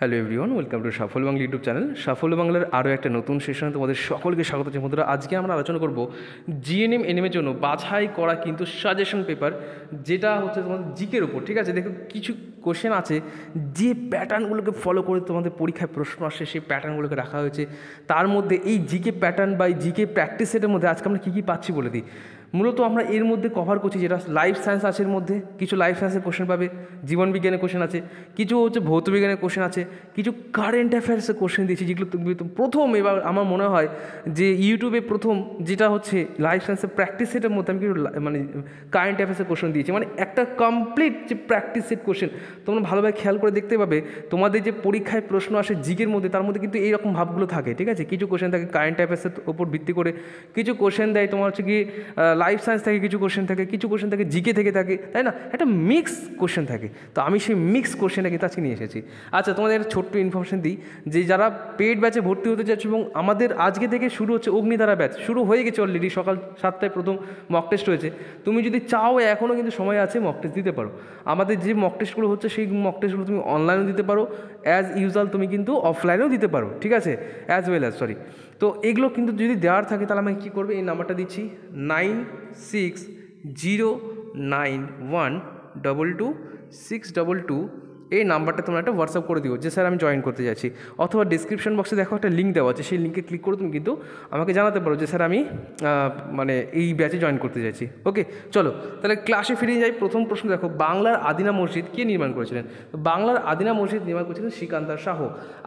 hello everyone welcome to Safal Bangla YouTube channel Safal বাংলার আরও একটা নতুন সেশনে তোমাদের সকলকে স্বাগত জানাই বন্ধুরা আজকে আমরা আলোচনা করব জিএনএম এনএমের জন্য বাছাই করা কিন্তু সাজেশন পেপার যেটা হচ্ছে তোমাদের জিকের ওপর ঠিক আছে দেখো কিছু কোশ্চেন আছে যে প্যাটার্নগুলোকে ফলো করে তোমাদের পরীক্ষায় প্রশ্ন আসে সেই প্যাটার্নগুলোকে রাখা হয়েছে তার মধ্যে এই জিকে প্যাটার্ন বা এই জিকে প্র্যাকটিস সেটের মধ্যে আজকে আমরা কী কী পাচ্ছি বলে দিই মূলত আমরা এর মধ্যে কভার করছি যেটা লাইফ সায়েন্স আছে এর মধ্যে কিছু লাইফ সায়েন্সের কোশ্চেন পাবে জীবনবিজ্ঞানের কোশ্চেন আছে কিছু হচ্ছে ভৌতবিজ্ঞানের কোশ্চেন আছে কিছু কারেন্ট অ্যাফেয়ার্সের কোশ্চেন দিয়েছি যেগুলো প্রথম এবার আমার মনে হয় যে ইউটিউবে প্রথম যেটা হচ্ছে লাইফ সায়েন্সের প্র্যাকটিস সেটের মধ্যে আমি কিছু মানে কারেন্ট অ্যাফেয়ার্সের কোশ্চেন দিয়েছি মানে একটা কমপ্লিট যে প্র্যাকটিস সেট কোশ্চেন তোমরা ভালোভাবে খেয়াল করে দেখতে পাবে তোমাদের যে পরীক্ষায় প্রশ্ন আসে জিগের মধ্যে তার মধ্যে কিন্তু এইরকম ভাবগুলো থাকে ঠিক আছে কিছু কোশ্চেন থাকে কারেন্ট অ্যাফেয়ার্সের ওপর ভিত্তি করে কিছু কোশ্চেন দেয় তোমার হচ্ছে কি লাইফ সায়েন্স থেকে কিছু কোশ্চেন থাকে কিছু কোশ্চেন থাকে জিকে থেকে থাকে তাই না একটা মিক্স কোশ্চেন থাকে তো আমি সেই মিক্স কোশ্চেনটা কিন্তু আজকে নিয়ে এসেছি আচ্ছা তোমাদের ছোট্ট ইনফরমেশন দিই যে যারা পেড ব্যাচে ভর্তি হতে চাচ্ছে এবং আমাদের আজকে থেকে শুরু হচ্ছে অগ্নিধারা ব্যাচ শুরু হয়ে গেছে অলরেডি সকাল সাতটায় প্রথম মক টেস্ট হয়েছে তুমি যদি চাও এখনও কিন্তু সময় আছে মক টেস্ট দিতে পারো আমাদের যে মক টেস্টগুলো হচ্ছে সেই মক টেস্টগুলো তুমি অনলাইনে দিতে পারো অ্যাজ ইউজাল তুমি কিন্তু অফলাইনেও দিতে পারো ঠিক আছে অ্যাজ ওয়েল অ্যাজ সরি তো এগুলো কিন্তু যদি দেওয়ার থাকে তাহলে আমাকে কী করবে এই নাম্বারটা দিচ্ছি nine six zero nine one double two six double two এই নাম্বারটা তোমরা একটা হোয়াটসঅ্যাপ করে দিও যে স্যার আমি জয়েন করতে যাচ্ছি অথবা ডিসক্রিপশন বক্সে দেখো একটা লিঙ্ক দেওয়া আছে সেই লিঙ্কে ক্লিক করে তুমি কিন্তু আমাকে জানাতে পারো যে স্যার আমি মানে এই ব্যাচে জয়েন করতে যাচ্ছি ওকে চলো তাহলে ক্লাসে ফিরে যাই প্রথম প্রশ্ন দেখো বাংলার আদিনা মসজিদ কে নির্মাণ করেছিলেন বাংলার আদিনা মসজিদ নির্মাণ করেছিলেন শ্রীকান্তার শাহ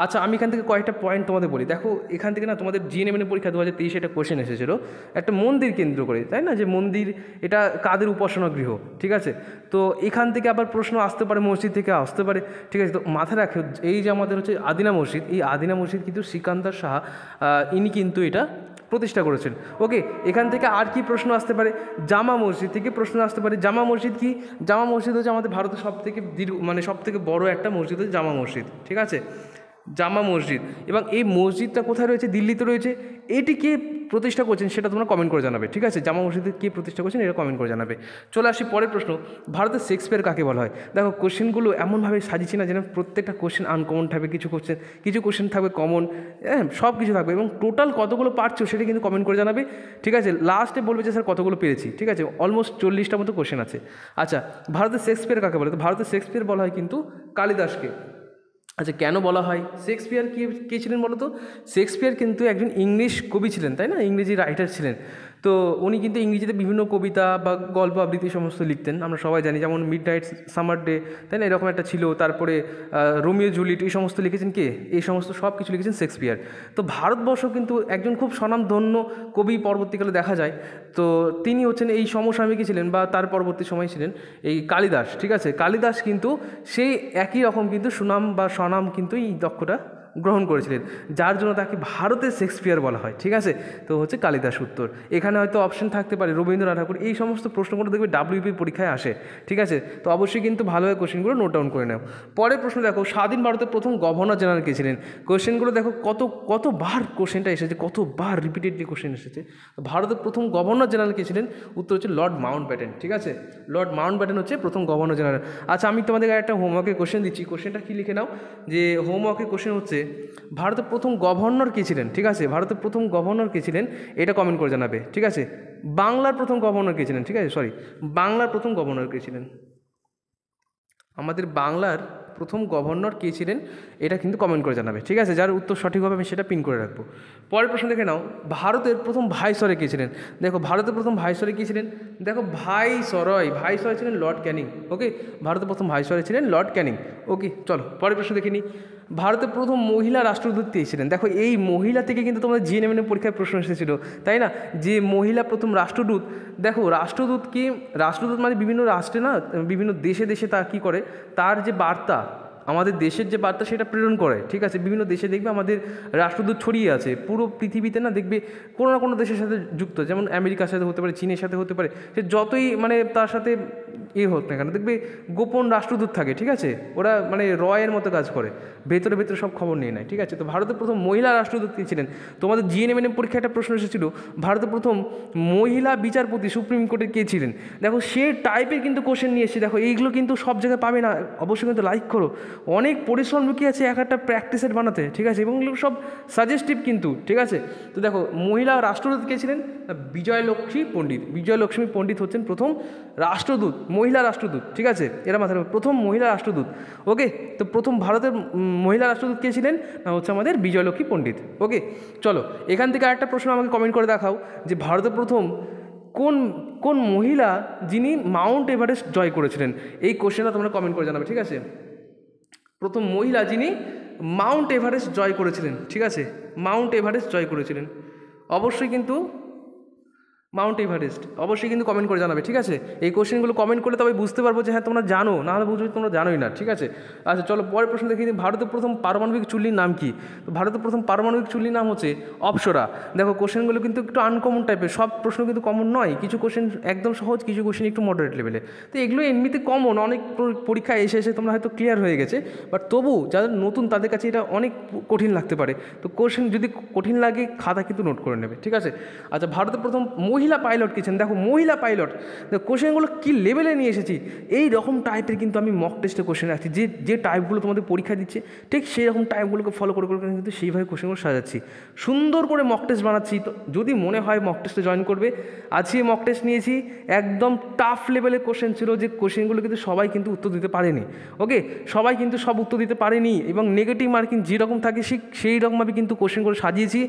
আচ্ছা আমি এখান থেকে কয়েকটা পয়েন্ট তোমাদের বলি দেখো এখান থেকে না তোমাদের জিএনএমএন পরীক্ষা দু হাজার তেইশে একটা কোয়েশ্চেন এসেছিলো একটা মন্দির কেন্দ্র করে তাই না যে মন্দির এটা কাদের উপাসনা গৃহ ঠিক আছে তো এখান থেকে আবার প্রশ্ন আসতে পারে মসজিদ থেকে আসতে পারে পারে ঠিক আছে তো মাথায় রাখে এই যে আমাদের হচ্ছে আদিনা মসজিদ এই আদিনা মসজিদ কিন্তু শ্রীকান্তার সাহা ইনি কিন্তু এটা প্রতিষ্ঠা করেছেন ওকে এখান থেকে আর কি প্রশ্ন আসতে পারে জামা মসজিদ থেকে প্রশ্ন আসতে পারে জামা মসজিদ কি জামা মসজিদ হচ্ছে আমাদের ভারতের সবথেকে দীর্ঘ মানে সবথেকে বড় একটা মসজিদ হচ্ছে জামা মসজিদ ঠিক আছে জামা মসজিদ এবং এই মসজিদটা কোথায় রয়েছে দিল্লিতে রয়েছে এটি কে প্রতিষ্ঠা করছেন সেটা তোমরা কমেন্ট করে জানাবে ঠিক আছে জামা মসজিদে কে প্রতিষ্ঠা করছেন এটা কমেন্ট করে জানাবে চলে আসি পরের প্রশ্ন ভারতের শেক্সপিয়ার কাকে বলা হয় দেখো কোশ্চেনগুলো এমনভাবে সাজিয়েছি না যেন প্রত্যেকটা কোশ্চেন আনকমন থাকবে কিছু কোশ্চেন কিছু কোশ্চেন থাকবে কমন হ্যাঁ সব কিছু থাকবে এবং টোটাল কতগুলো পারছো সেটা কিন্তু কমেন্ট করে জানাবে ঠিক আছে লাস্টে বলবে যে স্যার কতগুলো পেয়েছি ঠিক আছে অলমোস্ট চল্লিশটা মতো কোশ্চেন আছে আচ্ছা ভারতের শেক্সপিয়ার কাকে বলে তো ভারতের শেক্সপিয়ার বলা হয় কিন্তু কালিদাসকে আচ্ছা কেন বলা হয় শেক্সপিয়ার কি কে ছিলেন বলো তো শেক্সপিয়ার কিন্তু একজন ইংলিশ কবি ছিলেন তাই না ইংরেজি রাইটার ছিলেন তো উনি কিন্তু ইংরেজিতে বিভিন্ন কবিতা বা গল্প আবৃত্তি সমস্ত লিখতেন আমরা সবাই জানি যেমন মিড নাইট সামার ডে তাই না এরকম একটা ছিল তারপরে রোমিও জুলিট এই সমস্ত লিখেছেন কে এই সমস্ত সব কিছু লিখেছেন শেক্সপিয়ার তো ভারতবর্ষ কিন্তু একজন খুব স্বনামধন্য কবি পরবর্তীকালে দেখা যায় তো তিনি হচ্ছেন এই সমসাময়িকী ছিলেন বা তার পরবর্তী সময় ছিলেন এই কালিদাস ঠিক আছে কালিদাস কিন্তু সেই একই রকম কিন্তু সুনাম বা স্বনাম কিন্তু এই দক্ষটা গ্রহণ করেছিলেন যার জন্য তাকে ভারতের শেক্সপিয়ার বলা হয় ঠিক আছে তো হচ্ছে কালিদাস উত্তর এখানে হয়তো অপশন থাকতে পারে রবীন্দ্রনাথ ঠাকুর এই সমস্ত প্রশ্নগুলো দেখবে ডাব্লিউপি পরীক্ষায় আসে ঠিক আছে তো অবশ্যই কিন্তু ভালোভাবে কোশ্চেনগুলো নোট ডাউন করে নাও পরের প্রশ্ন দেখো স্বাধীন ভারতের প্রথম গভর্নর জেনারেল কে ছিলেন কোশ্চেনগুলো দেখো কত কতবার কোশ্চেনটা এসেছে কতবার রিপিটেডলি কোশ্চেন এসেছে ভারতের প্রথম গভর্নর জেনারেল কে ছিলেন উত্তর হচ্ছে লর্ড মাউন্ট ব্যাটেন ঠিক আছে লর্ড মাউন্ট ব্যাটেন হচ্ছে প্রথম গভর্নর জেনারেল আচ্ছা আমি তোমাদের একটা হোমওয়ার্কের কোশ্চেন দিচ্ছি কোশ্চেনটা কী লিখে নাও যে হোমওয়ার্কের কোশ্চেন হচ্ছে ভারতের প্রথম গভর্নর কী ছিলেন ঠিক আছে ভারতের প্রথম গভর্নর কী ছিলেন এটা কমেন্ট করে জানাবে ঠিক আছে বাংলার প্রথম গভর্নর কী ছিলেন ঠিক আছে সরি বাংলার প্রথম গভর্নর কী ছিলেন আমাদের বাংলার প্রথম গভর্নর কে ছিলেন এটা কিন্তু কমেন্ট করে জানাবে ঠিক আছে যার উত্তর সঠিক হবে আমি সেটা পিন করে রাখবো পরের প্রশ্ন দেখে নাও ভারতের প্রথম ভাইসরয় কে ছিলেন দেখো ভারতের প্রথম ভাইসরয় কে ছিলেন দেখো ভাইসরয় ভাইসরয় ছিলেন লর্ড ক্যানিং ওকে ভারতের প্রথম ভাইসরয় ছিলেন লর্ড ক্যানিং ওকে চলো পরের প্রশ্ন দেখে নিই ভারতের প্রথম মহিলা রাষ্ট্রদূত দিয়েছিলেন দেখো এই মহিলা থেকে কিন্তু তোমাদের জিএনএমএনের পরীক্ষায় প্রশ্ন এসেছিল তাই না যে মহিলা প্রথম রাষ্ট্রদূত দেখো রাষ্ট্রদূত কি রাষ্ট্রদূত মানে বিভিন্ন রাষ্ট্রে না বিভিন্ন দেশে দেশে তা কী করে তার যে বার্তা আমাদের দেশের যে বার্তা সেটা প্রেরণ করে ঠিক আছে বিভিন্ন দেশে দেখবে আমাদের রাষ্ট্রদূত ছড়িয়ে আছে পুরো পৃথিবীতে না দেখবে কোনো না কোনো দেশের সাথে যুক্ত যেমন আমেরিকার সাথে হতে পারে চীনের সাথে হতে পারে সে যতই মানে তার সাথে এ হোক না কেন দেখবে গোপন রাষ্ট্রদূত থাকে ঠিক আছে ওরা মানে রয়ের মতো কাজ করে ভেতরে ভেতরে সব খবর নিয়ে নেয় ঠিক আছে তো ভারতের প্রথম মহিলা রাষ্ট্রদূত তিনি ছিলেন তোমাদের জিএনএমএনএম পরীক্ষা একটা প্রশ্ন এসেছিল ভারতের প্রথম মহিলা বিচারপতি সুপ্রিম কোর্টে কে ছিলেন দেখো সে টাইপের কিন্তু কোশ্চেন নিয়ে এসেছি দেখো এইগুলো কিন্তু সব জায়গায় পাবে না অবশ্যই কিন্তু লাইক করো অনেক পরিশ্রম লুকিয়ে আছে এক একটা প্র্যাকটিসের বানাতে ঠিক আছে এবং এগুলো সব সাজেস্টিভ কিন্তু ঠিক আছে তো দেখো মহিলা রাষ্ট্রদূত কে ছিলেন বিজয়লক্ষ্মী পণ্ডিত বিজয়লক্ষ্মী পণ্ডিত হচ্ছেন প্রথম রাষ্ট্রদূত মহিলা রাষ্ট্রদূত ঠিক আছে এরা মাথায় প্রথম মহিলা রাষ্ট্রদূত ওকে তো প্রথম ভারতের মহিলা রাষ্ট্রদূত কে ছিলেন না হচ্ছে আমাদের বিজয়লক্ষ্মী পণ্ডিত ওকে চলো এখান থেকে আরেকটা প্রশ্ন আমাকে কমেন্ট করে দেখাও যে ভারতের প্রথম কোন কোন মহিলা যিনি মাউন্ট এভারেস্ট জয় করেছিলেন এই কোশ্চেনটা তোমরা কমেন্ট করে জানাবে ঠিক আছে প্রথম মহিলা যিনি মাউন্ট এভারেস্ট জয় করেছিলেন ঠিক আছে মাউন্ট এভারেস্ট জয় করেছিলেন অবশ্যই কিন্তু মাউন্ট এভারেস্ট অবশ্যই কিন্তু কমেন্ট করে জানাবে ঠিক আছে এই কোশ্চেনগুলো কমেন্ট করলে তবে বুঝতে পারবো যে হ্যাঁ তোমরা জানো নাহলে বুঝবে তোমরা জানোই না ঠিক আছে আচ্ছা চলো পরের প্রশ্ন দেখি ভারতের প্রথম পারমাণবিক চুল্লির নাম কি তো ভারতের প্রথম পারমাণবিক চুল্লির নাম হচ্ছে অপসরা দেখো কোশ্চেনগুলো কিন্তু একটু আনকমন টাইপের সব প্রশ্ন কিন্তু কমন নয় কিছু কোশ্চেন একদম সহজ কিছু কোশ্চেন একটু মডারেট লেভেলে তো এগুলো এমনিতে কমন অনেক পরীক্ষা এসে এসে তোমরা হয়তো ক্লিয়ার হয়ে গেছে বাট তবু যাদের নতুন তাদের কাছে এটা অনেক কঠিন লাগতে পারে তো কোশ্চেন যদি কঠিন লাগে খাতা কিন্তু নোট করে নেবে ঠিক আছে আচ্ছা ভারতের প্রথম মহিলা মহিলা পাইলট কিছেন দেখো মহিলা পাইলট দেখো কোশ্চেনগুলো কী লেভেলে নিয়ে এসেছি এই রকম টাইপের কিন্তু আমি মক টেস্টে কোশ্চেন রাখছি যে যে টাইপগুলো তোমাদের পরীক্ষা দিচ্ছে ঠিক সেই রকম টাইপগুলোকে ফলো করে করে কিন্তু সেইভাবে কোশ্চেনগুলো সাজাচ্ছি সুন্দর করে মক টেস্ট বানাচ্ছি তো যদি মনে হয় মক টেস্টে জয়েন করবে আজকে মক টেস্ট নিয়েছি একদম টাফ লেভেলের কোশ্চেন ছিল যে কোশ্চেনগুলো কিন্তু সবাই কিন্তু উত্তর দিতে পারেনি ওকে সবাই কিন্তু সব উত্তর দিতে পারেনি এবং নেগেটিভ মার্কিং যেরকম থাকে সেই সেই রকমভাবে কিন্তু কোশ্চেনগুলো সাজিয়েছি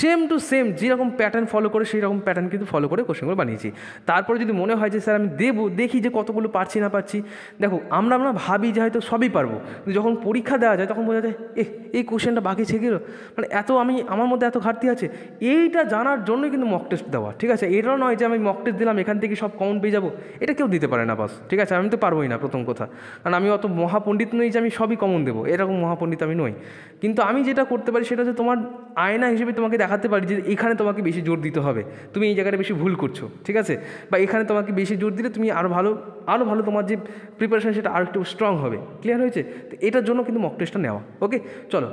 সেম টু সেম যেরকম প্যাটার্ন ফলো করে সেই রকম প্যাটার্ন কিন্তু ফলো করে কোশ্চেনগুলো বানিয়েছি তারপরে যদি মনে হয় যে স্যার আমি দেবো দেখি যে কতগুলো পারছি না পারছি দেখো আমরা আমরা ভাবি যে হয়তো সবই পারবো যখন পরীক্ষা দেওয়া যায় তখন বোঝা যায় এ এই কোশ্চেনটা বাকি ছেড়ে গেল মানে এত আমি আমার মধ্যে এত ঘাটতি আছে এইটা জানার জন্যই কিন্তু মক টেস্ট দেওয়া ঠিক আছে এটাও নয় যে আমি মক টেস্ট দিলাম এখান থেকে সব কমন পেয়ে যাবো এটা কেউ দিতে পারে না বাস ঠিক আছে আমি তো পারবোই না প্রথম কথা কারণ আমি অত মহাপণ্ডিত নই যে আমি সবই কমন দেবো এরকম মহাপণ্ডিত আমি নই কিন্তু আমি যেটা করতে পারি সেটা হচ্ছে তোমার আয়না হিসেবে তোমাকে তোমাকে দেখাতে পারি যে এখানে তোমাকে বেশি জোর দিতে হবে তুমি এই জায়গাটা বেশি ভুল করছো ঠিক আছে বা এখানে তোমাকে বেশি জোর দিলে তুমি আরও ভালো আরও ভালো তোমার যে প্রিপারেশান সেটা আরেকটু স্ট্রং হবে ক্লিয়ার হয়েছে তো এটার জন্য কিন্তু মক টেস্টটা নেওয়া ওকে চলো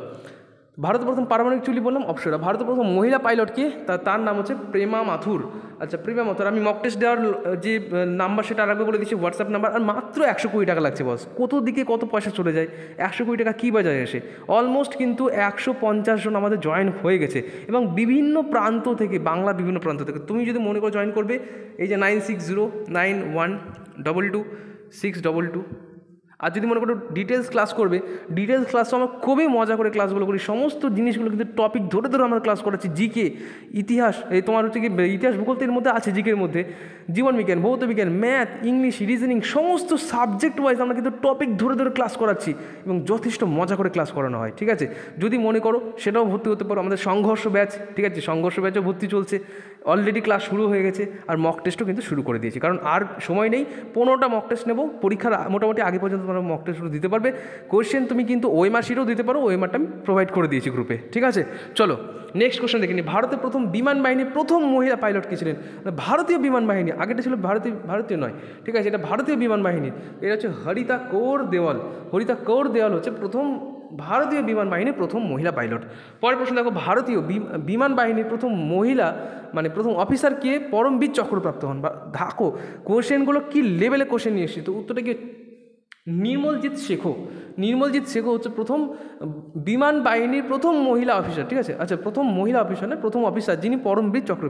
প্রথম পারমাণবিক চুল্লি বললাম অপসরা প্রথম মহিলা পাইলট কি তার নাম হচ্ছে প্রেমা মাথুর আচ্ছা প্রেমা মাথুর আমি মক টেস্ট দেওয়ার যে নাম্বার সেটা আরেকবার বলে দিচ্ছি হোয়াটসঅ্যাপ নাম্বার আর মাত্র একশো কুড়ি টাকা লাগছে বস কত দিকে কত পয়সা চলে যায় একশো কুড়ি টাকা কী বাজায় আসে অলমোস্ট কিন্তু একশো পঞ্চাশ জন আমাদের জয়েন হয়ে গেছে এবং বিভিন্ন প্রান্ত থেকে বাংলা বিভিন্ন প্রান্ত থেকে তুমি যদি মনে করো জয়েন করবে এই যে nine six zero nine one double two six double two আর যদি মনে করো ডিটেলস ক্লাস করবে ডিটেলস ক্লাস আমরা খুবই মজা করে ক্লাসগুলো করি সমস্ত জিনিসগুলো কিন্তু টপিক ধরে ধরে আমরা ক্লাস করাচ্ছি জিকে ইতিহাস এই তোমার হচ্ছে কি ইতিহাস ভূগোল এর মধ্যে আছে জিকের মধ্যে জীবন বিজ্ঞান ভৌত বিজ্ঞান ম্যাথ ইংলিশ রিজনিং সমস্ত সাবজেক্ট ওয়াইজ আমরা কিন্তু টপিক ধরে ধরে ক্লাস করাচ্ছি এবং যথেষ্ট মজা করে ক্লাস করানো হয় ঠিক আছে যদি মনে করো সেটাও ভর্তি হতে পারো আমাদের সংঘর্ষ ব্যাচ ঠিক আছে সংঘর্ষ ব্যাচও ভর্তি চলছে অলরেডি ক্লাস শুরু হয়ে গেছে আর মক টেস্টও কিন্তু শুরু করে দিয়েছি কারণ আর সময় নেই পনেরোটা মক টেস্ট নেবো পরীক্ষার মোটামুটি আগে পর্যন্ত তোমরা মক টেস্ট দিতে পারবে কোয়েশ্চেন তুমি কিন্তু ওই মাসিরও দিতে পারো ওয়েমারটা আমি প্রোভাইড করে দিয়েছি গ্রুপে ঠিক আছে চলো নেক্সট কোয়েশ্চেন দেখে নিই ভারতের প্রথম বিমান বাহিনীর প্রথম মহিলা পাইলট কি ছিলেন মানে ভারতীয় বিমান বাহিনী আগেটা ছিল ভারতীয় ভারতীয় নয় ঠিক আছে এটা ভারতীয় বিমান বাহিনীর এটা হচ্ছে হরিতা কৌর দেওয়াল হরিতা কৌর দেওয়াল হচ্ছে প্রথম ভারতীয় বিমান বাহিনীর প্রথম মহিলা পাইলট পরের প্রশ্ন দেখো ভারতীয় বিমান বাহিনীর প্রথম মহিলা মানে প্রথম অফিসার কে পরমবীর চক্রপ্রাপ্ত হন বা ধাকো কোশ্চেনগুলো কী লেভেলে কোশ্চেন নিয়ে এসেছে তো উত্তরটা কি নির্মলজিৎ শেখো নির্মলজিৎ শেখো হচ্ছে প্রথম বিমান বাহিনীর প্রথম মহিলা অফিসার ঠিক আছে আচ্ছা প্রথম মহিলা অফিসার না প্রথম অফিসার যিনি পরমবীর চক্র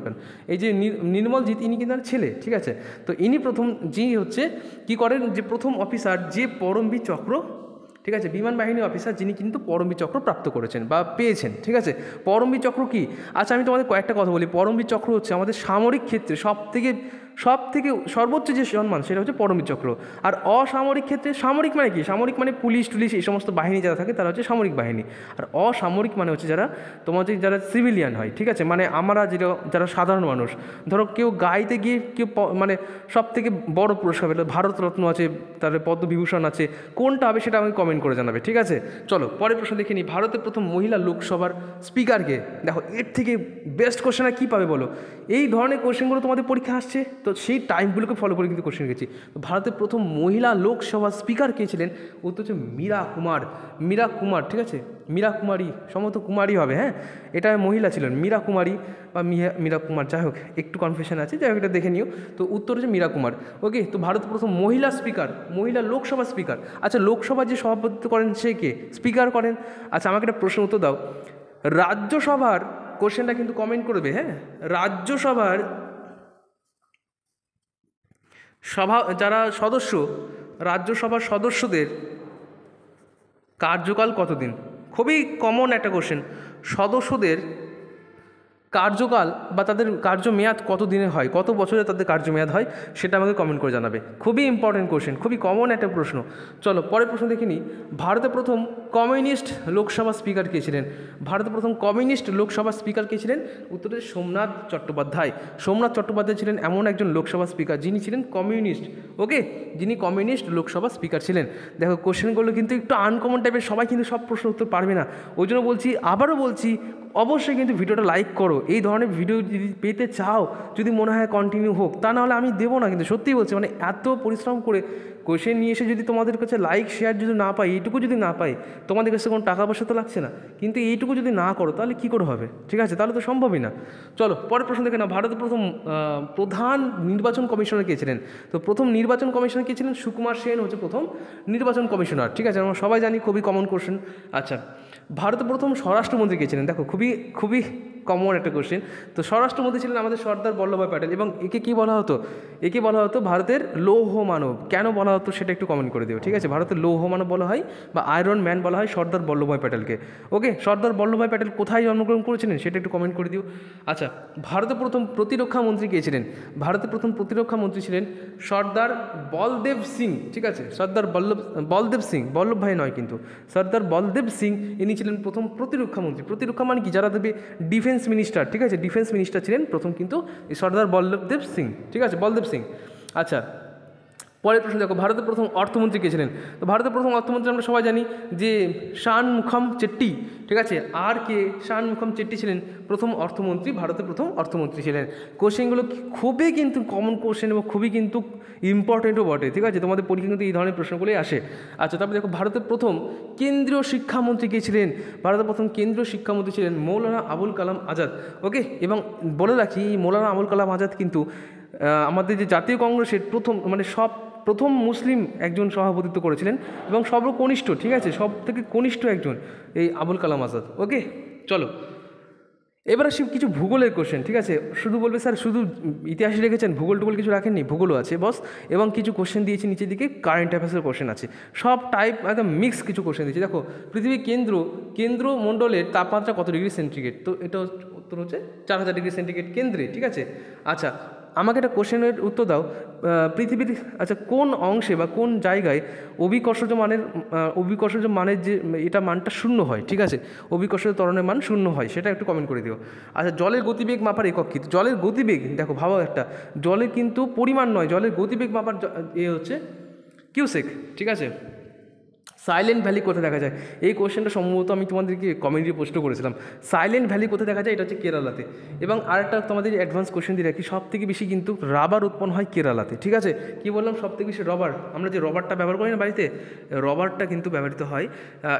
এই যে নির্মলজিৎ ইনি কিন্তু ছেলে ঠিক আছে তো ইনি প্রথম যিনি হচ্ছে কি করেন যে প্রথম অফিসার যে পরমবীর চক্র ঠিক আছে বিমান বাহিনী অফিসার যিনি কিন্তু পরমবীর চক্র প্রাপ্ত করেছেন বা পেয়েছেন ঠিক আছে পরমবীর চক্র কি আচ্ছা আমি তোমাদের কয়েকটা কথা বলি পরমবীর চক্র হচ্ছে আমাদের সামরিক ক্ষেত্রে সবথেকে সব থেকে সর্বোচ্চ যে সম্মান সেটা হচ্ছে পরমী চক্র আর অসামরিক ক্ষেত্রে সামরিক মানে কি সামরিক মানে পুলিশ টুলিশ এই সমস্ত বাহিনী যারা থাকে তারা হচ্ছে সামরিক বাহিনী আর অসামরিক মানে হচ্ছে যারা তোমার যে যারা সিভিলিয়ান হয় ঠিক আছে মানে আমরা যেটা যারা সাধারণ মানুষ ধরো কেউ গাইতে গিয়ে কেউ মানে সব থেকে বড় পুরস্কার পেল ভারতরত্ন আছে তারপরে পদ্মবিভূষণ আছে কোনটা হবে সেটা আমি কমেন্ট করে জানাবে ঠিক আছে চলো পরের প্রশ্ন দেখে নিই ভারতের প্রথম মহিলা লোকসভার স্পিকারকে দেখো এর থেকে বেস্ট কোশ্চেন আর কী পাবে বলো এই ধরনের কোশ্চেনগুলো তোমাদের পরীক্ষা আসছে তো তো সেই টাইমগুলোকে ফলো করে কিন্তু কোশ্চেন গেছি তো ভারতের প্রথম মহিলা লোকসভা স্পিকার কে ছিলেন উত্তর হচ্ছে মীরা কুমার মীরা কুমার ঠিক আছে মীরা কুমারী সম্ভবত কুমারী হবে হ্যাঁ এটা মহিলা ছিলেন মীরা কুমারী বা মীরা কুমার যাই হোক একটু কনফিউশন আছে যাই হোক এটা দেখে নিও তো উত্তর হচ্ছে মীরা কুমার ওকে তো ভারত প্রথম মহিলা স্পিকার মহিলা লোকসভা স্পিকার আচ্ছা লোকসভা যে সভাপতিত্ব করেন সে কে স্পিকার করেন আচ্ছা আমাকে একটা প্রশ্ন উত্তর দাও রাজ্যসভার কোশ্চেনটা কিন্তু কমেন্ট করবে হ্যাঁ রাজ্যসভার সভা যারা সদস্য রাজ্যসভার সদস্যদের কার্যকাল কতদিন খুবই কমন একটা কোশ্চেন সদস্যদের কার্যকাল বা তাদের কার্যমেয়াদ কত দিনে হয় কত বছরে তাদের কার্যমেয়াদ হয় সেটা আমাকে কমেন্ট করে জানাবে খুবই ইম্পর্টেন্ট কোশ্চেন খুবই কমন একটা প্রশ্ন চলো পরের প্রশ্ন দেখিনি ভারতে প্রথম কমিউনিস্ট লোকসভা স্পিকার কে ছিলেন ভারতে প্রথম কমিউনিস্ট লোকসভা স্পিকার কে ছিলেন উত্তরে সোমনাথ চট্টোপাধ্যায় সোমনাথ চট্টোপাধ্যায় ছিলেন এমন একজন লোকসভা স্পিকার যিনি ছিলেন কমিউনিস্ট ওকে যিনি কমিউনিস্ট লোকসভা স্পিকার ছিলেন দেখো কোশ্চেনগুলো কিন্তু একটু আনকমন টাইপের সবাই কিন্তু সব প্রশ্ন উত্তর পারবে না ওই জন্য বলছি আবারও বলছি অবশ্যই কিন্তু ভিডিওটা লাইক করো এই ধরনের ভিডিও যদি পেতে চাও যদি মনে হয় কন্টিনিউ হোক তা নাহলে আমি দেবো না কিন্তু সত্যিই বলছি মানে এত পরিশ্রম করে কোশ্চেন নিয়ে এসে যদি তোমাদের কাছে লাইক শেয়ার যদি না পাই এইটুকু যদি না পাই তোমাদের কাছে কোনো টাকা পয়সা তো লাগছে না কিন্তু এইটুকু যদি না করো তাহলে কী করে হবে ঠিক আছে তাহলে তো সম্ভবই না চলো পরের প্রশ্ন দেখে না ভারতের প্রথম প্রধান নির্বাচন কমিশনার কে ছিলেন তো প্রথম নির্বাচন কমিশনার কে ছিলেন সুকুমার সেন হচ্ছে প্রথম নির্বাচন কমিশনার ঠিক আছে আমরা সবাই জানি খুবই কমন কোশ্চেন আচ্ছা ভারত প্রথম স্বরাষ্ট্রমন্ত্রী কে ছিলেন দেখো খুবই খুবই কমন একটা কোশ্চেন তো স্বরাষ্ট্রমন্ত্রী ছিলেন আমাদের সর্দার বল্লভভাই প্যাটেল এবং একে কি বলা হতো একে বলা হতো ভারতের লৌহ মানব কেন বলা হতো সেটা একটু কমেন্ট করে দেবো ঠিক আছে ভারতের লৌহ মানব বলা হয় বা আয়রন ম্যান বলা হয় সর্দার বল্লভভাই প্যাটেলকে ওকে সর্দার বল্লভভাই প্যাটেল কোথায় জন্মগ্রহণ করেছিলেন সেটা একটু কমেন্ট করে দিও আচ্ছা ভারতের প্রথম প্রতিরক্ষা মন্ত্রী কে ছিলেন ভারতের প্রথম প্রতিরক্ষা মন্ত্রী ছিলেন সর্দার বলদেব সিং ঠিক আছে সর্দার বল্লভ বলদেব সিং বল্লভভাই নয় কিন্তু সর্দার বলদেব সিং ইনি ছিলেন প্রথম প্রতিরক্ষা মন্ত্রী প্রতিরক্ষা মানে কি যারা দেবে ডিফেন্স ডিফেন্স মিনিস্টার ঠিক আছে ডিফেন্স মিনিস্টার ছিলেন প্রথম কিন্তু সর্দার বল্লভদেব সিং ঠিক আছে বলদেব সিং আচ্ছা পরের প্রশ্ন দেখো ভারতের প্রথম অর্থমন্ত্রী কে ছিলেন তো ভারতের প্রথম অর্থমন্ত্রী আমরা সবাই জানি যে শানমুখম চেট্টি ঠিক আছে আর কে শানমুখম চেট্টি ছিলেন প্রথম অর্থমন্ত্রী ভারতের প্রথম অর্থমন্ত্রী ছিলেন কোশ্চেনগুলো খুবই কিন্তু কমন কোশ্চেন এবং খুবই কিন্তু ইম্পর্টেন্টও বটে ঠিক আছে তোমাদের পরীক্ষা কিন্তু এই ধরনের প্রশ্নগুলোই আসে আচ্ছা তারপরে দেখো ভারতের প্রথম কেন্দ্রীয় শিক্ষামন্ত্রী কে ছিলেন ভারতের প্রথম কেন্দ্রীয় শিক্ষামন্ত্রী ছিলেন মৌলানা আবুল কালাম আজাদ ওকে এবং বলে রাখি মৌলানা আবুল কালাম আজাদ কিন্তু আমাদের যে জাতীয় কংগ্রেসের প্রথম মানে সব প্রথম মুসলিম একজন সভাপতিত্ব করেছিলেন এবং সর্বকনিষ্ঠ ঠিক আছে সব থেকে কনিষ্ঠ একজন এই আবুল কালাম আজাদ ওকে চলো এবার আসি কিছু ভূগোলের কোশ্চেন ঠিক আছে শুধু বলবে স্যার শুধু ইতিহাস রেখেছেন ভূগোল টুগোল কিছু রাখেননি ভূগোলও আছে বস এবং কিছু কোশ্চেন দিয়েছি নিচের দিকে কারেন্ট অ্যাফেয়ার্সের কোশ্চেন আছে সব টাইপ একদম মিক্স কিছু কোশ্চেন দিয়েছি দেখো পৃথিবীর কেন্দ্র কেন্দ্র মণ্ডলের তাপমাত্রা কত ডিগ্রি সেন্টিগ্রেড তো এটা উত্তর হচ্ছে চার হাজার ডিগ্রি সেন্টিগ্রেড কেন্দ্রে ঠিক আছে আচ্ছা আমাকে একটা কোশ্চেনের উত্তর দাও পৃথিবীর আচ্ছা কোন অংশে বা কোন জায়গায় অভিকর্ষজ মানের অভিকর্ষজ মানের যে এটা মানটা শূন্য হয় ঠিক আছে অভিকর্ষজ ত্বরণের মান শূন্য হয় সেটা একটু কমেন্ট করে দিও আচ্ছা জলের গতিবেগ মাপার একক কী জলের গতিবেগ দেখো ভাবো একটা জলের কিন্তু পরিমাণ নয় জলের গতিবেগ মাপার এ হচ্ছে কিউসেক ঠিক আছে সাইলেন্ট ভ্যালি কোথায় দেখা যায় এই কোয়েশ্চেনটা সম্ভবত আমি তোমাদেরকে কমেন্টে পোস্টও করেছিলাম সাইলেন্ট ভ্যালি কোথায় দেখা যায় এটা হচ্ছে কেরালাতে এবং আরেকটা তোমাদের অ্যাডভান্স কোশ্চেন দিয়ে রাখি সব থেকে বেশি কিন্তু রাবার উৎপন্ন হয় কেরালাতে ঠিক আছে কি বললাম সব থেকে বেশি রবার আমরা যে রবারটা ব্যবহার করি না বাড়িতে রবারটা কিন্তু ব্যবহৃত হয়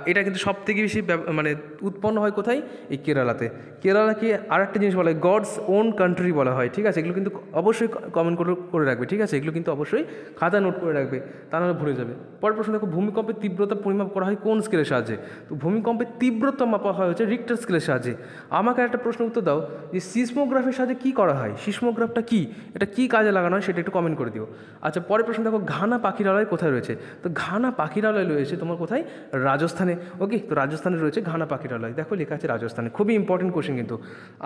এটা কিন্তু সব থেকে বেশি মানে উৎপন্ন হয় কোথায় এই কেরালাতে কেরালাকে আর একটা জিনিস বলা হয় গডস ওন কান্ট্রি বলা হয় ঠিক আছে এগুলো কিন্তু অবশ্যই কমেন্ট করে রাখবে ঠিক আছে এগুলো কিন্তু অবশ্যই খাতা নোট করে রাখবে তা নাহলে ভুলে যাবে পরের প্রশ্ন দেখো ভূমিকম্পের তীব্রতা তীব্রতা পরিমাপ করা হয় কোন স্কেলের সাহায্যে তো ভূমিকম্পের তীব্রতা মাপা হয় হচ্ছে রিক্টার স্কেলের সাহায্যে আমাকে একটা প্রশ্ন উত্তর দাও যে সিসমোগ্রাফির সাহায্যে কী করা হয় সিসমোগ্রাফটা কী এটা কী কাজে লাগানো হয় সেটা একটু কমেন্ট করে দিও আচ্ছা পরের প্রশ্ন দেখো ঘানা পাখিরালয় কোথায় রয়েছে তো ঘানা পাখিরালয় রয়েছে তোমার কোথায় রাজস্থানে ওকে তো রাজস্থানে রয়েছে ঘানা পাখিরালয় দেখো লেখা আছে রাজস্থানে খুবই ইম্পর্টেন্ট কোশ্চেন কিন্তু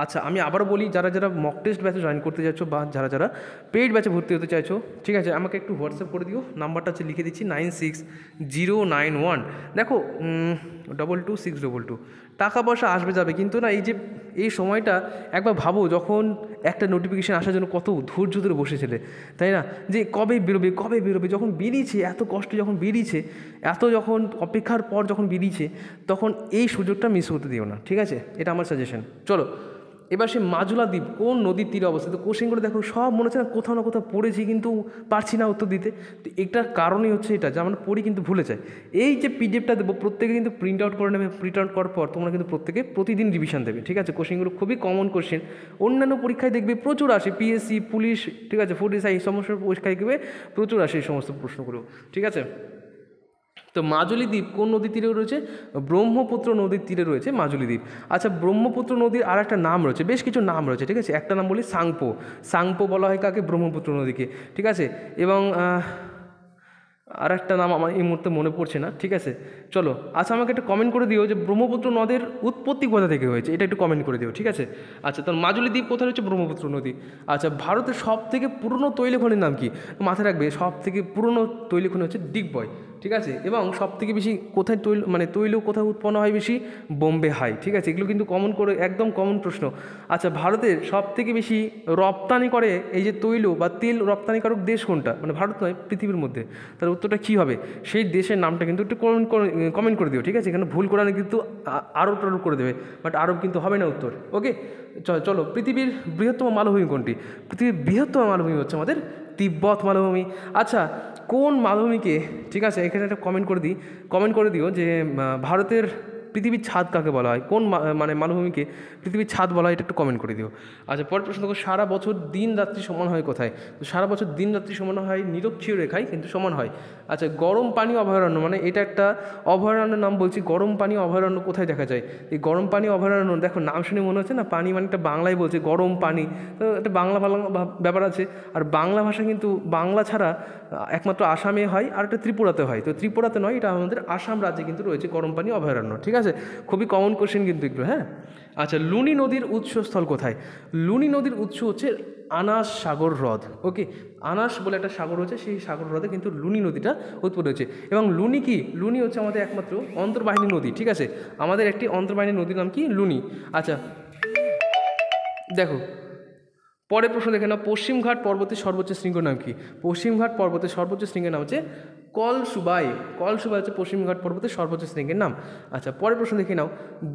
আচ্ছা আমি আবারও বলি যারা যারা মক টেস্ট ব্যাচে জয়েন করতে চাইছো বা যারা যারা পেইড ব্যাচে ভর্তি হতে চাইছো ঠিক আছে আমাকে একটু হোয়াটসঅ্যাপ করে দিও নাম্বারটা হচ্ছে লিখে দিচ্ছি nine six zero nine nine one দেখো double two six double two টাকা পয়সা আসবে যাবে কিন্তু না এই যে এই সময়টা একবার ভাবো যখন একটা নোটিফিকেশান আসার জন্য কত ধৈর্য ধরে বসেছিলে তাই না যে কবে বেরোবে কবে বেরোবে যখন বেরিয়েছে এত কষ্ট যখন বেরিয়েছে এত যখন অপেক্ষার পর যখন বেরিয়েছে তখন এই সুযোগটা মিস হতে দিও না ঠিক আছে এটা আমার সাজেশন চলো এবার সে মাজুলা দ্বীপ কোন নদীর তীরে অবস্থিত করে দেখো সব মনে হচ্ছে না কোথাও না কোথাও পড়েছি কিন্তু পারছি না উত্তর দিতে তো এটার কারণই হচ্ছে এটা যে আমরা পড়ি কিন্তু ভুলে যাই এই যে পিডিএফটা দেবো প্রত্যেকে কিন্তু প্রিন্ট আউট করে নেবে প্রিন্ট আউট করার পর তোমরা কিন্তু প্রত্যেকে প্রতিদিন রিভিশন দেবে ঠিক আছে কোশ্চেনগুলো খুবই কমন কোশ্চেন অন্যান্য পরীক্ষায় দেখবে প্রচুর আসে পিএসসি পুলিশ ঠিক আছে ফুড এই সমস্ত পরীক্ষায় দেখবে প্রচুর আসে এই সমস্ত প্রশ্নগুলো ঠিক আছে তো মাজুলি দ্বীপ কোন নদীর তীরে রয়েছে ব্রহ্মপুত্র নদীর তীরে রয়েছে মাজুলি দ্বীপ আচ্ছা ব্রহ্মপুত্র নদীর আর একটা নাম রয়েছে বেশ কিছু নাম রয়েছে ঠিক আছে একটা নাম বলি সাংপো সাংপো বলা হয় কাকে ব্রহ্মপুত্র নদীকে ঠিক আছে এবং আর একটা নাম আমার এই মুহূর্তে মনে পড়ছে না ঠিক আছে চলো আচ্ছা আমাকে একটা কমেন্ট করে দিও যে ব্রহ্মপুত্র নদের উৎপত্তি কোথা থেকে হয়েছে এটা একটু কমেন্ট করে দিও ঠিক আছে আচ্ছা তখন মাজুলি দ্বীপ কোথায় হচ্ছে ব্রহ্মপুত্র নদী আচ্ছা ভারতের সব থেকে পুরনো তৈলখনির নাম কি মাথায় রাখবে সব থেকে পুরনো তৈলখনি হচ্ছে ডিগবয় ঠিক আছে এবং সবথেকে বেশি কোথায় তৈল মানে তৈল কোথায় উৎপন্ন হয় বেশি বোম্বে হয় ঠিক আছে এগুলো কিন্তু কমন করে একদম কমন প্রশ্ন আচ্ছা ভারতের সবথেকে বেশি রপ্তানি করে এই যে তৈল বা তেল রপ্তানিকারক দেশ কোনটা মানে ভারত নয় পৃথিবীর মধ্যে তার উত্তরটা কী হবে সেই দেশের নামটা কিন্তু একটু কমেন্ট কমেন্ট করে দিও ঠিক আছে এখানে ভুল করানো কিন্তু আরব টারব করে দেবে বাট আরব কিন্তু হবে না উত্তর ওকে চলো পৃথিবীর বৃহত্তম মালভূমি কোনটি পৃথিবীর বৃহত্তম মালভূমি হচ্ছে আমাদের তিব্বত মালভূমি আচ্ছা কোন মালভূমিকে ঠিক আছে এখানে একটা কমেন্ট করে দিই কমেন্ট করে দিও যে ভারতের পৃথিবীর ছাদ কাকে বলা হয় কোন মানে মালভূমিকে পৃথিবীর ছাদ বলা হয় এটা একটু কমেন্ট করে দিও আচ্ছা পরের প্রশ্ন দেখো সারা বছর দিন রাত্রি সমান হয় কোথায় তো সারা বছর দিন রাত্রি সমান হয় নিরক্ষীয় রেখায় কিন্তু সমান হয় আচ্ছা গরম পানি অভয়ারণ্য মানে এটা একটা অভয়ারণ্যের নাম বলছি গরম পানি অভয়ারণ্য কোথায় দেখা যায় এই গরম পানি অভয়ারণ্য দেখো নাম শুনে মনে হচ্ছে না পানি মানে একটা বাংলায় বলছে গরম পানি তো একটা বাংলা বাংলা ব্যাপার আছে আর বাংলা ভাষা কিন্তু বাংলা ছাড়া একমাত্র আসামে হয় আর এটা ত্রিপুরাতে হয় তো ত্রিপুরাতে নয় এটা আমাদের আসাম রাজ্যে কিন্তু রয়েছে গরম পানি অভয়ারণ্য ঠিক আছে খুবই কমন কোশ্চেন কিন্তু একটু হ্যাঁ আচ্ছা লুনি নদীর উৎসস্থল কোথায় লুনি নদীর উৎস হচ্ছে আনাস সাগর হ্রদ ওকে আনাস বলে একটা সাগর হচ্ছে সেই সাগর হ্রদে কিন্তু লুনি নদীটা উৎপন্ন হয়েছে এবং লুনি কি লুনি হচ্ছে আমাদের একমাত্র অন্তর্বাহিনী নদী ঠিক আছে আমাদের একটি অন্তর্বাহিনী নদীর নাম কি লুনি আচ্ছা দেখো পরের প্রশ্ন দেখে নাও পশ্চিমঘাট পর্বতের সর্বোচ্চ শৃঙ্গ নাম কি পশ্চিমঘাট পর্বতের সর্বোচ্চ শৃঙ্গের নাম হচ্ছে কলসুবাই কলসুবাই হচ্ছে পশ্চিমঘাট পর্বতের সর্বোচ্চ শৃঙ্গের নাম আচ্ছা পরের প্রশ্ন দেখে নাও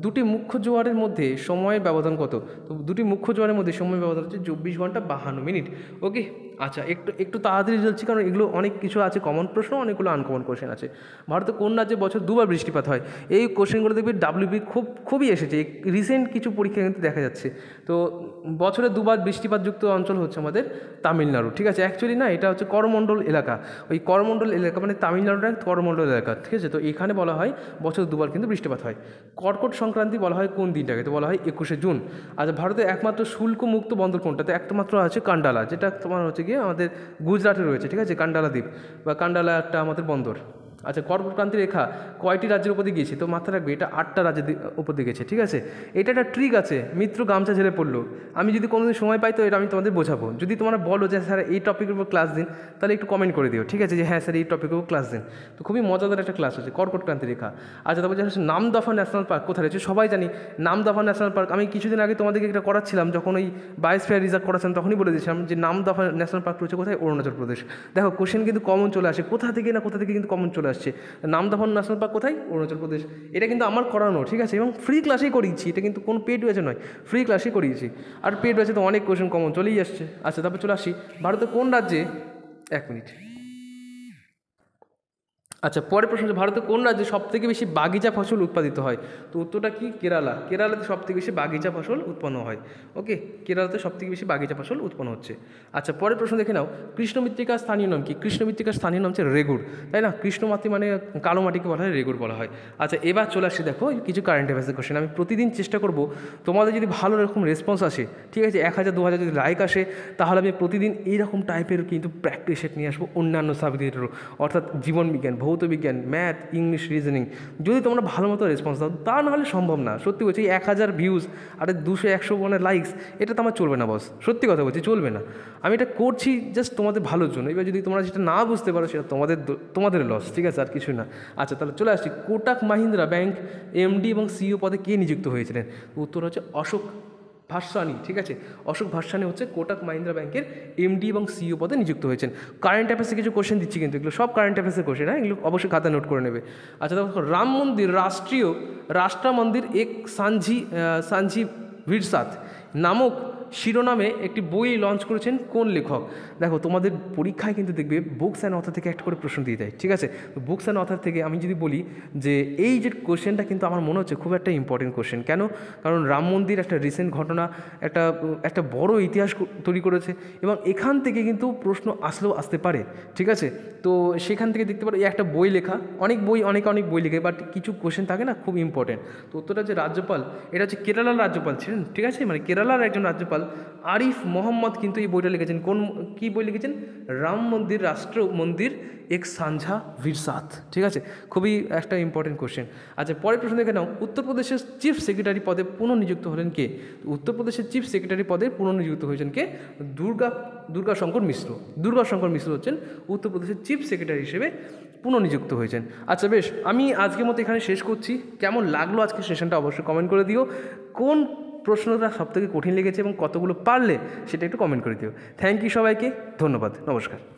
দুটি মুখ্য জোয়ারের মধ্যে সময়ের ব্যবধান কত তো দুটি মুখ্য জোয়ারের মধ্যে সময় ব্যবধান হচ্ছে চব্বিশ ঘন্টা বাহান্ন মিনিট ওকে আচ্ছা একটু একটু তাড়াতাড়ি চলছি কারণ এগুলো অনেক কিছু আছে কমন প্রশ্ন অনেকগুলো আনকমন কোশ্চেন আছে ভারতে কোন রাজ্যে বছর দুবার বৃষ্টিপাত হয় এই কোশ্চেনগুলো দেখবে ডাব্লিউবি খুব খুবই এসেছে রিসেন্ট কিছু পরীক্ষা কিন্তু দেখা যাচ্ছে তো বছরে দুবার বৃষ্টিপাতযুক্ত অঞ্চল হচ্ছে আমাদের তামিলনাড়ু ঠিক আছে অ্যাকচুয়ালি না এটা হচ্ছে করমণ্ডল এলাকা ওই করমণ্ডল এলাকা মানে তামিলনাড়ুটা করমণ্ডল এলাকা ঠিক আছে তো এখানে বলা হয় বছরে দুবার কিন্তু বৃষ্টিপাত হয় কর্কট সংক্রান্তি বলা হয় কোন দিনটাকে তো বলা হয় একুশে জুন আচ্ছা ভারতের একমাত্র শুল্কমুক্ত বন্দর কোনটাতে একমাত্র আছে কান্ডালা যেটা তোমার হচ্ছে গিয়ে আমাদের গুজরাটে রয়েছে ঠিক আছে কান্ডালা দ্বীপ বা কান্ডালা একটা আমাদের বন্দর আচ্ছা কর্মক্রান্তি রেখা কয়টি রাজ্যের উপর দিয়ে গিয়েছে তো মাথায় রাখবে এটা আটটা রাজ্যের উপর দিয়ে গেছে ঠিক আছে এটা একটা ট্রিক আছে মিত্র গামছা ঝেড়ে পড়লো আমি যদি কোনোদিন সময় পাই তো এটা আমি তোমাদের বোঝাবো যদি তোমরা বলো যে স্যার এই টপিকের উপর ক্লাস দিন তাহলে একটু কমেন্ট করে দিও ঠিক আছে যে হ্যাঁ স্যার এই টপিকের উপর ক্লাস দিন তো খুবই মজাদার একটা ক্লাস আছে কর্কটক্রান্তি রেখা আচ্ছা তারপর যেটা নামদফা ন্যাশনাল পার্ক কোথায় রয়েছে সবাই জানি নামদফা ন্যাশনাল পার্ক আমি কিছুদিন আগে তোমাদেরকে একটা করাচ্ছিলাম যখন ওই ফেয়ার রিজার্ভ করাচ্ছিলাম তখনই বলে দিয়েছিলাম যে নামদফা ন্যাশনাল পার্ক রয়েছে কোথায় অরুণাচল প্রদেশ দেখো কোশ্চেন কিন্তু কমন চলে আসে কোথা থেকে না কোথা থেকে কিন্তু কমন চলে চলে আসছে নামদাফন ন্যাশনাল পার্ক কোথায় অরুণাচল প্রদেশ এটা কিন্তু আমার করানো ঠিক আছে এবং ফ্রি ক্লাসেই করিয়েছি এটা কিন্তু কোনো পেড ব্যাচে নয় ফ্রি ক্লাসেই করিয়েছি আর পেড ব্যাচে তো অনেক কোয়েশন কমন চলেই আসছে আচ্ছা তারপর চলে আসি ভারতের কোন রাজ্যে এক মিনিট আচ্ছা পরের প্রশ্ন ভারতে কোন রাজ্যে সবথেকে বেশি বাগিচা ফসল উৎপাদিত হয় তো উত্তরটা কি কেরালা কেরালাতে সবথেকে বেশি বাগিচা ফসল উৎপন্ন হয় ওকে কেরালাতে সবথেকে বেশি বাগিচা ফসল উৎপন্ন হচ্ছে আচ্ছা পরের প্রশ্ন দেখে নাও কৃষ্ণ মৃত্তিকার স্থানীয় নাম কি কৃষ্ণ মৃত্তিকার স্থানীয় নাম হচ্ছে রেগুর তাই না কৃষ্ণমাতি মানে কালো মাটিকে বলা হয় রেগুর বলা হয় আচ্ছা এবার চলে আসি দেখো কিছু কারেন্ট অ্যাফেয়ার্সের কোশ্চেন আমি প্রতিদিন চেষ্টা করব তোমাদের যদি ভালো রকম রেসপন্স আসে ঠিক আছে এক হাজার দু হাজার যদি লাইক আসে তাহলে আমি প্রতিদিন এইরকম টাইপের কিন্তু প্র্যাকটিস সেট নিয়ে আসবো অন্যান্য সাবজেক্টেরও অর্থাৎ জীবনবিজ্ঞান ভৌত বিজ্ঞান ম্যাথ ইংলিশ রিজনিং যদি তোমরা ভালো মতো রেসপন্স দাও তা নাহলে সম্ভব না সত্যি বলছি এক হাজার ভিউজ আর দুশো একশো মানে লাইকস এটা তো আমার চলবে না বস সত্যি কথা বলছি চলবে না আমি এটা করছি জাস্ট তোমাদের ভালোর জন্য এবার যদি তোমরা সেটা না বুঝতে পারো সেটা তোমাদের তোমাদের লস ঠিক আছে আর কিছু না আচ্ছা তাহলে চলে আসছি কোটাক মাহিন্দ্রা ব্যাংক এমডি এবং সিও e পদে কে নিযুক্ত হয়েছিলেন উত্তর হচ্ছে অশোক ভাসানি ঠিক আছে অশোক ভাসানি হচ্ছে কোটাক মাহিন্দ্রা ব্যাংকের এমডি এবং সিইও e পদে নিযুক্ত হয়েছেন কারেন্ট অ্যাফেয়ার্সে কিছু কোশ্চেন দিচ্ছি কিন্তু এগুলো সব কারেন্ট অ্যাফেয়ার্সের কোশ্চেন হ্যাঁ এগুলো অবশ্যই খাতা নোট করে নেবে আচ্ছা দেখো রাম মন্দির রাষ্ট্রীয় রাষ্ট্র মন্দির এক সাঞ্ঝি সাঞ্ঝি ভিরসাত নামক শিরোনামে একটি বই লঞ্চ করেছেন কোন লেখক দেখো তোমাদের পরীক্ষায় কিন্তু দেখবে বুকস অ্যান্ড অথার থেকে একটা করে প্রশ্ন দিয়ে দেয় ঠিক আছে তো বুকস অ্যান্ড অথার থেকে আমি যদি বলি যে এই যে কোশ্চেনটা কিন্তু আমার মনে হচ্ছে খুব একটা ইম্পর্টেন্ট কোশ্চেন কেন কারণ রাম মন্দির একটা রিসেন্ট ঘটনা একটা একটা বড় ইতিহাস তৈরি করেছে এবং এখান থেকে কিন্তু প্রশ্ন আসলেও আসতে পারে ঠিক আছে তো সেখান থেকে দেখতে পারো একটা বই লেখা অনেক বই অনেক অনেক বই লেখে বাট কিছু কোশ্চেন থাকে না খুব ইম্পর্টেন্ট তো উত্তরটা যে রাজ্যপাল এটা হচ্ছে কেরালার রাজ্যপাল ছিলেন ঠিক আছে মানে কেরালার একজন রাজ্যপাল ফল আরিফ মোহাম্মদ কিন্তু এই বইটা লিখেছেন কোন কি বই লিখেছেন রাম মন্দির রাষ্ট্র মন্দির এক সাঞ্ঝা ভিরসাত ঠিক আছে খুবই একটা ইম্পর্টেন্ট কোশ্চেন আচ্ছা পরের প্রশ্ন দেখে নাও উত্তরপ্রদেশের চিফ সেক্রেটারি পদে পুনর্নিযুক্ত হলেন কে উত্তরপ্রদেশের চিফ সেক্রেটারি পদে পুনর্নিযুক্ত হয়েছেন কে দুর্গা দুর্গাশঙ্কর মিশ্র দুর্গাশঙ্কর মিশ্র হচ্ছেন উত্তরপ্রদেশের চিফ সেক্রেটারি হিসেবে পুনর্নিযুক্ত হয়েছেন আচ্ছা বেশ আমি আজকের মতো এখানে শেষ করছি কেমন লাগলো আজকে সেশনটা অবশ্যই কমেন্ট করে দিও কোন প্রশ্নটা সবথেকে কঠিন লেগেছে এবং কতগুলো পারলে সেটা একটু কমেন্ট করে দিও থ্যাংক ইউ সবাইকে ধন্যবাদ নমস্কার